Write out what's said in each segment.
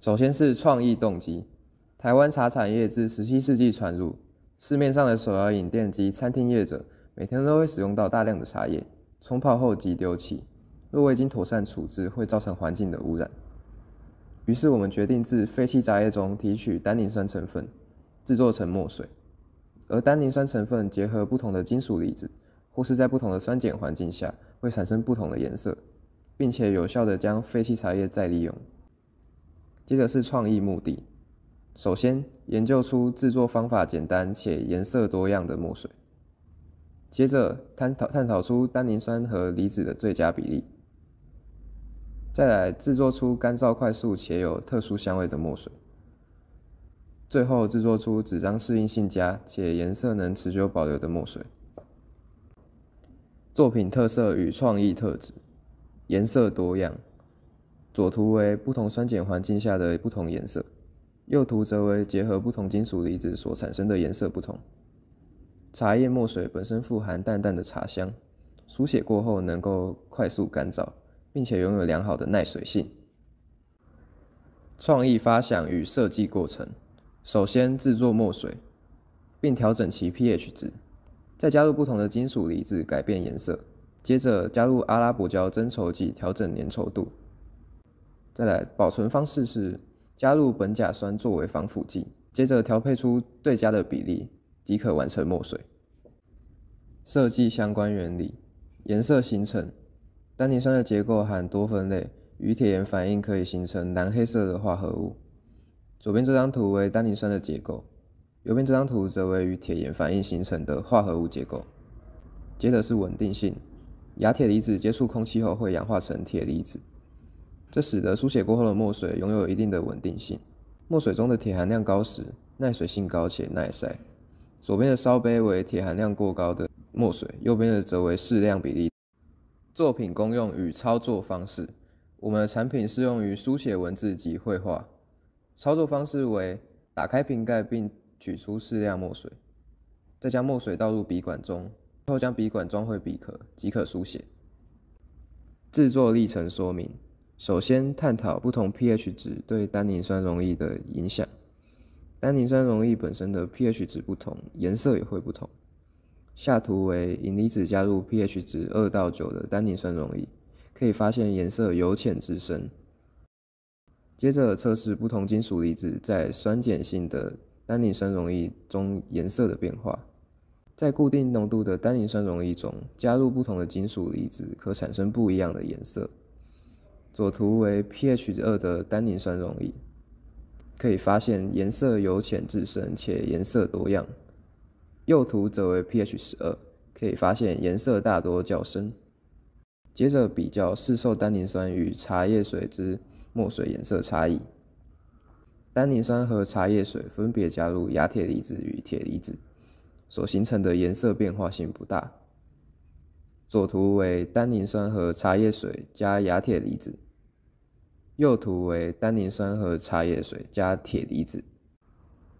首先是创意动机。台湾茶产业自十七世纪传入，市面上的手摇饮店及餐厅业者每天都会使用到大量的茶叶，冲泡后即丢弃，若未经妥善处置，会造成环境的污染。于是我们决定自废弃茶叶中提取单宁酸成分，制作成墨水。而单宁酸成分结合不同的金属离子，或是在不同的酸碱环境下，会产生不同的颜色，并且有效地将废弃茶叶再利用。接着是创意目的，首先研究出制作方法简单且颜色多样的墨水，接着探讨探讨出单宁酸和离子的最佳比例，再来制作出干燥快速且有特殊香味的墨水，最后制作出纸张适应性佳且颜色能持久保留的墨水。作品特色与创意特质，颜色多样。左图为不同酸碱环境下的不同颜色，右图则为结合不同金属离子所产生的颜色不同。茶叶墨水本身富含淡淡的茶香，书写过后能够快速干燥，并且拥有良好的耐水性。创意发想与设计过程：首先制作墨水，并调整其 pH 值，再加入不同的金属离子改变颜色，接着加入阿拉伯胶增稠剂调整粘稠度。再来，保存方式是加入苯甲酸作为防腐剂，接着调配出最佳的比例，即可完成墨水。设计相关原理，颜色形成，单宁酸的结构含多酚类，与铁盐反应可以形成蓝黑色的化合物。左边这张图为单宁酸的结构，右边这张图则为与铁盐反应形成的化合物结构。接着是稳定性，亚铁离子接触空气后会氧化成铁离子。这使得书写过后的墨水拥有一定的稳定性。墨水中的铁含量高时，耐水性高且耐晒。左边的烧杯为铁含量过高的墨水，右边的则为适量比例。作品功用与操作方式：我们的产品适用于书写文字及绘画。操作方式为：打开瓶盖并取出适量墨水，再将墨水倒入笔管中，后将笔管装回笔壳即可书写。制作历程说明。首先探讨不同 pH 值对单宁酸溶液的影响。单宁酸溶液本身的 pH 值不同，颜色也会不同。下图为银离子加入 pH 值二到九的单宁酸溶液，可以发现颜色由浅至深。接着测试不同金属离子在酸碱性的单宁酸溶液中颜色的变化。在固定浓度的单宁酸溶液中加入不同的金属离子，可产生不一样的颜色。左图为 pH 二的单宁酸溶液，可以发现颜色由浅至深，且颜色多样。右图则为 pH 十二，可以发现颜色大多较深。接着比较市售单宁酸与茶叶水之墨水颜色差异。单宁酸和茶叶水分别加入亚铁离子与铁离子，所形成的颜色变化性不大。左图为单宁酸和茶叶水加亚铁离子。右图为单宁酸和茶叶水加铁离子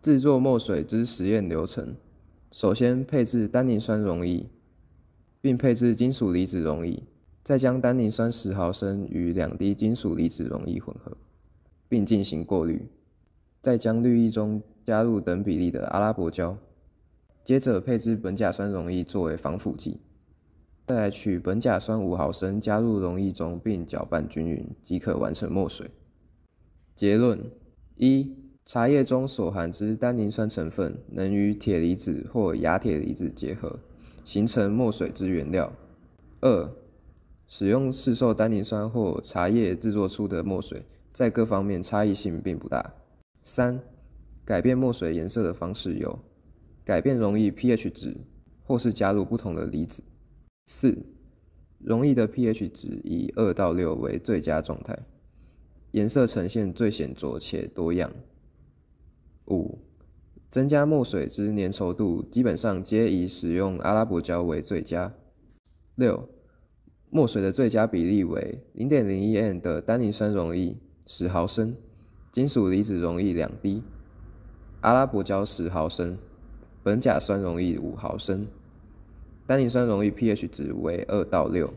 制作墨水之实验流程。首先配置单宁酸溶液，并配置金属离子溶液，再将单宁酸十毫升与两滴金属离子溶液混合，并进行过滤。再将滤液中加入等比例的阿拉伯胶，接着配置苯甲酸溶液作为防腐剂。再来取苯甲酸五毫升加入溶液中，并搅拌均匀，即可完成墨水。结论：一、茶叶中所含之单宁酸成分能与铁离子或亚铁离子结合，形成墨水之原料。二、使用市售单宁酸或茶叶制作出的墨水，在各方面差异性并不大。三、改变墨水颜色的方式有改变溶液 pH 值，或是加入不同的离子。四，溶液的 pH 值以二到六为最佳状态，颜色呈现最显着且多样。五，增加墨水之粘稠度，基本上皆以使用阿拉伯胶为最佳。六，墨水的最佳比例为零点零一 N 的单宁酸溶液十毫升，金属离子溶液两滴，阿拉伯胶十毫升，苯甲酸溶液五毫升。单磷酸溶于 pH 值为二到六。